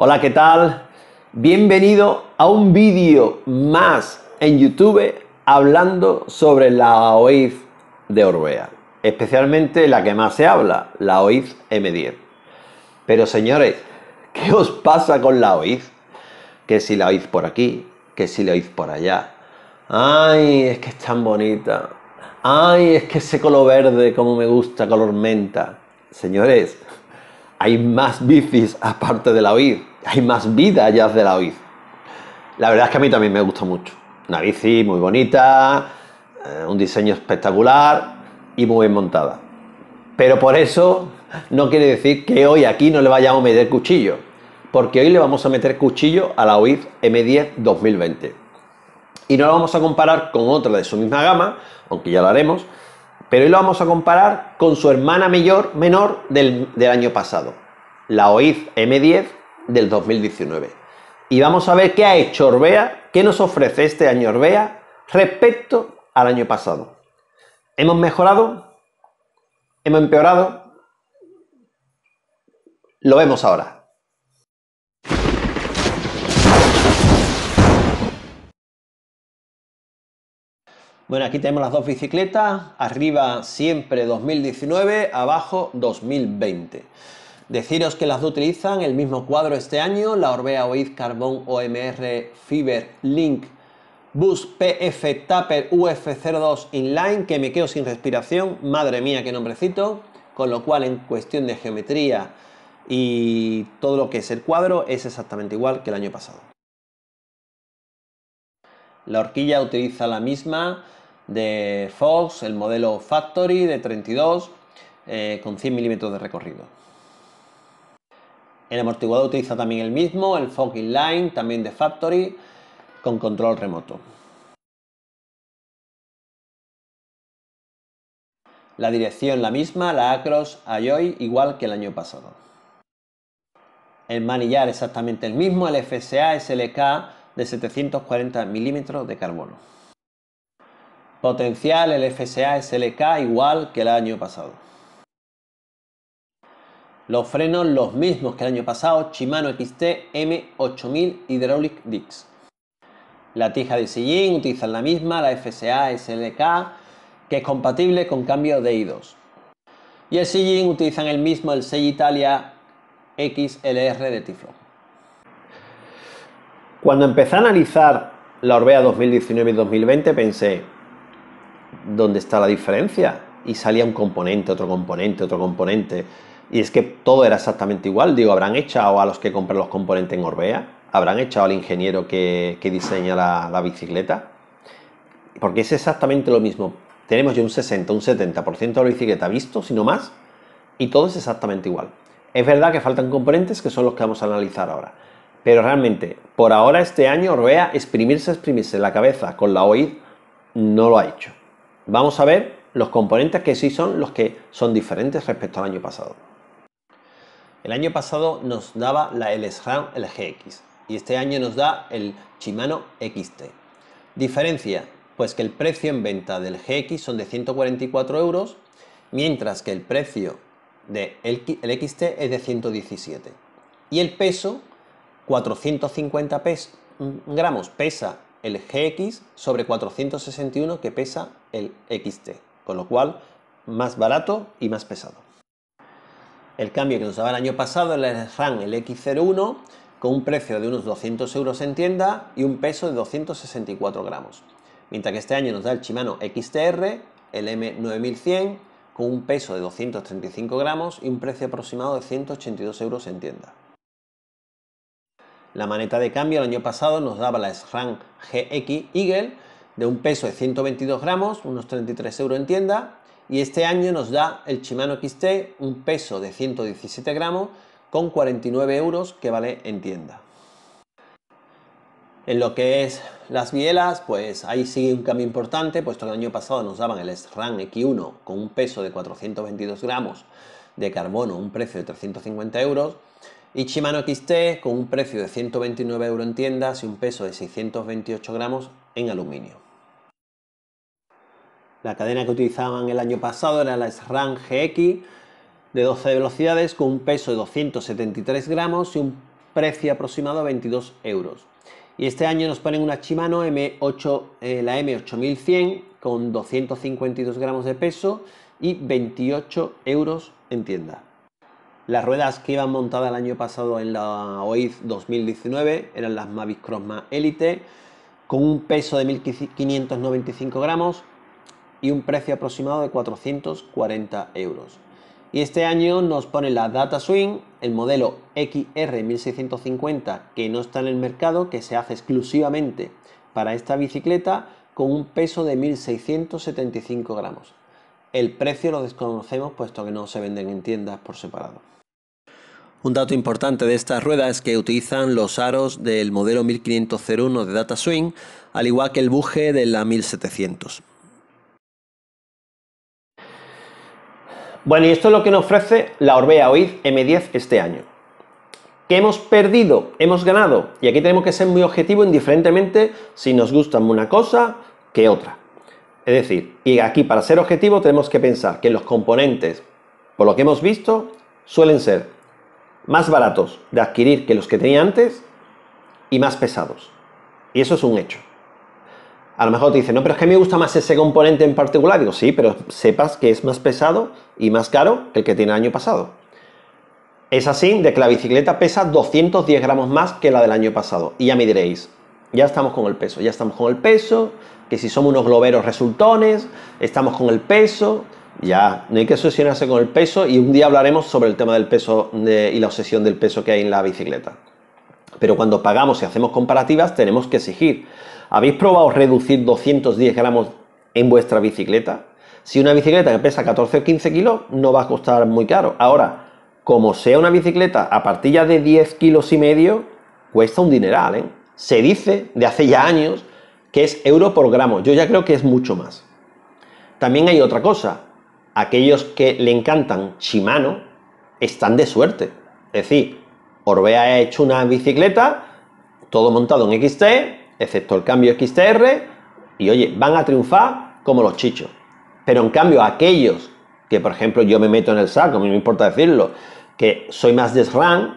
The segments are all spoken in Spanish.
Hola, ¿qué tal? Bienvenido a un vídeo más en YouTube hablando sobre la OIF de Orbea, especialmente la que más se habla, la OIF M10. Pero señores, ¿qué os pasa con la OIF? Que si la OIF por aquí, que si la OIF por allá. Ay, es que es tan bonita. Ay, es que ese color verde como me gusta, color menta. Señores, hay más bicis aparte de la OIZ, hay más vida allá de la OIZ, La verdad es que a mí también me gusta mucho. Una bici muy bonita, eh, un diseño espectacular y muy bien montada. Pero por eso no quiere decir que hoy aquí no le vayamos a meter cuchillo, porque hoy le vamos a meter cuchillo a la OIZ M10 2020. Y no la vamos a comparar con otra de su misma gama, aunque ya lo haremos, pero hoy lo vamos a comparar con su hermana mayor, menor del, año pasado, la Oid M10 del 2019. Y vamos a ver qué ha hecho Orbea, qué nos ofrece este año Orbea respecto al año pasado. ¿Hemos mejorado? ¿Hemos empeorado? Lo vemos ahora. Bueno, aquí tenemos las dos bicicletas, arriba siempre 2019, abajo 2020. Deciros que las dos utilizan el mismo cuadro este año, la Orbea Oid Carbon OMR Fiber Link Bus PF Tapper UF02 Inline, que me quedo sin respiración, madre mía, qué nombrecito, con lo cual en cuestión de geometría y todo lo que es el cuadro es exactamente igual que el año pasado. La horquilla utiliza la misma, de Fox, el modelo Factory de 32 eh, con 100 milímetros de recorrido. El amortiguador utiliza también el mismo, el Fox Inline, también de Factory, con control remoto. La dirección la misma, la Acros Ayoy, igual que el año pasado. El manillar exactamente el mismo, el FSA SLK de 740 milímetros de carbono. Potencial el FSA SLK igual que el año pasado. Los frenos los mismos que el año pasado, Shimano XT M8000 Hydraulic Dix. La tija de sillín utilizan la misma, la FSA SLK, que es compatible con cambio de I2. Y el sillín utilizan el mismo, el 6 Italia XLR de Tiflo. Cuando empecé a analizar la Orbea 2019 y 2020 pensé, dónde está la diferencia. Y salía un componente, otro componente, otro componente. Y es que todo era exactamente igual. Digo, ¿habrán echado a los que compran los componentes en Orbea? ¿Habrán echado al ingeniero que, diseña la, la, bicicleta? Porque es exactamente lo mismo. Tenemos ya un 60, un 70% de la bicicleta visto, si no más, y todo es exactamente igual. Es verdad que faltan componentes que son los que vamos a analizar ahora. Pero realmente, por ahora este año, Orbea exprimirse, exprimirse la cabeza con la OID no lo ha hecho vamos a ver los componentes que sí son los que son diferentes respecto al año pasado. El año pasado nos daba la el LGX y este año nos da el Shimano XT. Diferencia, pues que el precio en venta del GX son de 144 euros, mientras que el precio del XT es de 117. Y el peso, 450 mm, gramos pesa el GX sobre 461 que pesa el XT, con lo cual más barato y más pesado. El cambio que nos daba el año pasado era el RAM el X01 con un precio de unos 200 euros en tienda y un peso de 264 gramos, mientras que este año nos da el Shimano XTR, el M9100 con un peso de 235 gramos y un precio aproximado de 182 euros en tienda. La maneta de cambio el año pasado nos daba la SRAM GX Eagle de un peso de 122 gramos, unos 33 euros en tienda, y este año nos da el Shimano XT un peso de 117 gramos con 49 euros que vale en tienda. En lo que es las bielas, pues ahí sigue un cambio importante, puesto que el año pasado nos daban el SRAM X1 con un peso de 422 gramos de carbono, un precio de 350 euros. Y Shimano XT con un precio de 129 euros en tiendas y un peso de 628 gramos en aluminio. La cadena que utilizaban el año pasado era la SRAM GX de 12 velocidades con un peso de 273 gramos y un precio aproximado a 22 euros. Y este año nos ponen una Shimano M8, eh, la M8100 con 252 gramos de peso y 28 euros en tiendas. Las ruedas que iban montadas el año pasado en la OID 2019 eran las Mavic Crosma Elite, con un peso de 1.595 gramos y un precio aproximado de 440 euros. Y este año nos pone la Data Swing, el modelo XR1650 que no está en el mercado, que se hace exclusivamente para esta bicicleta, con un peso de 1.675 gramos. El precio lo desconocemos puesto que no se venden en tiendas por separado. Un dato importante de estas ruedas es que utilizan los aros del modelo 1501 de Data Swing, al igual que el buje de la 1700. Bueno, y esto es lo que nos ofrece la Orbea OID M10 este año. ¿Qué hemos perdido? ¿Hemos ganado? Y aquí tenemos que ser muy objetivos indiferentemente si nos gusta una cosa que otra. Es decir, y aquí para ser objetivo tenemos que pensar que los componentes, por lo que hemos visto, suelen ser más baratos de adquirir que los que tenía antes y más pesados. Y eso es un hecho. A lo mejor te dicen, no, pero es que me gusta más ese componente en particular. Digo, sí, pero sepas que es más pesado y más caro que el que tiene el año pasado. Es así de que la bicicleta pesa 210 gramos más que la del año pasado. Y ya me diréis, ya estamos con el peso, ya estamos con el peso, que si somos unos globeros resultones, estamos con el peso, ya, no hay que obsesionarse con el peso y un día hablaremos sobre el tema del peso y la obsesión del peso que hay en la bicicleta. Pero cuando pagamos y hacemos comparativas tenemos que exigir. ¿Habéis probado reducir 210 gramos en vuestra bicicleta? Si una bicicleta que pesa 14 o 15 kilos no va a costar muy caro. Ahora, como sea una bicicleta a partir de 10 kilos y medio, cuesta un dineral. ¿eh? Se dice de hace ya años que es euro por gramo. Yo ya creo que es mucho más. También hay otra cosa aquellos que le encantan Shimano están de suerte. Es decir, Orbea ha hecho una bicicleta, todo montado en XT, excepto el cambio XTR, y oye, van a triunfar como los chichos. Pero en cambio, aquellos que, por ejemplo, yo me meto en el saco, a mí me importa decirlo, que soy más de SRAM,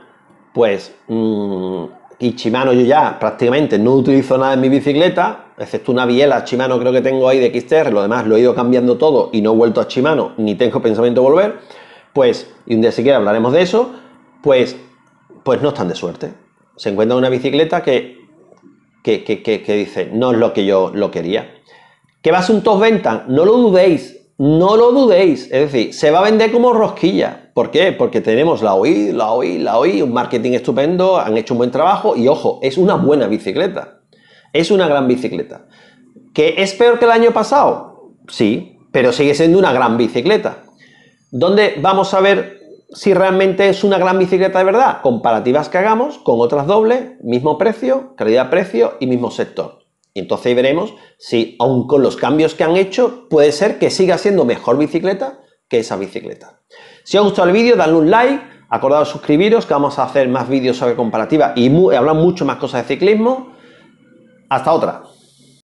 pues mm, ...y Shimano yo ya prácticamente no utilizo nada en mi bicicleta, excepto una biela Shimano creo que tengo ahí de XTR, lo demás lo he ido cambiando todo y no he vuelto a Shimano, ni tengo pensamiento de volver, pues, y un día siquiera hablaremos de eso, pues, pues no están de suerte. Se encuentra una bicicleta que, que, que, que, dice, no es lo que yo lo quería. ¿Que va a ser un top venta? No lo dudéis, no lo dudéis, es decir, se va a vender como rosquilla. ¿Por qué? Porque tenemos la OI, la OI, la OI, un marketing estupendo, han hecho un buen trabajo y ojo, es una buena bicicleta. Es una gran bicicleta. ¿Que es peor que el año pasado? Sí, pero sigue siendo una gran bicicleta. ¿Dónde vamos a ver si realmente es una gran bicicleta de verdad? Comparativas que hagamos con otras dobles, mismo precio, calidad-precio y mismo sector. Y entonces veremos si, aun con los cambios que han hecho, puede ser que siga siendo mejor bicicleta que esa bicicleta. Si os ha gustado el vídeo, dadle un like, acordaos suscribiros, que vamos a hacer más vídeos sobre comparativa y hablar mucho más cosas de ciclismo. Hasta otra.